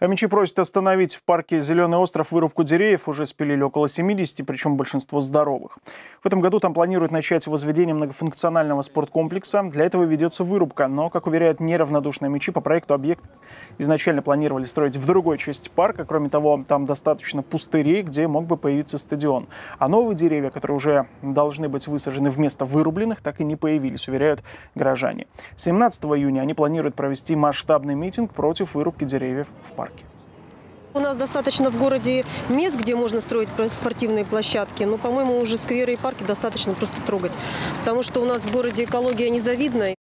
МЧ просит остановить в парке «Зеленый остров» вырубку деревьев. Уже спилили около 70, причем большинство здоровых. В этом году там планируют начать возведение многофункционального спорткомплекса. Для этого ведется вырубка. Но, как уверяют неравнодушные МЧ, по проекту объект изначально планировали строить в другой части парка. Кроме того, там достаточно пустырей, где мог бы появиться стадион. А новые деревья, которые уже должны быть высажены вместо вырубленных, так и не появились, уверяют горожане. 17 июня они планируют провести масштабный митинг против вырубки деревьев в парке. У нас достаточно в городе мест, где можно строить спортивные площадки, но, по-моему, уже скверы и парки достаточно просто трогать, потому что у нас в городе экология незавидная.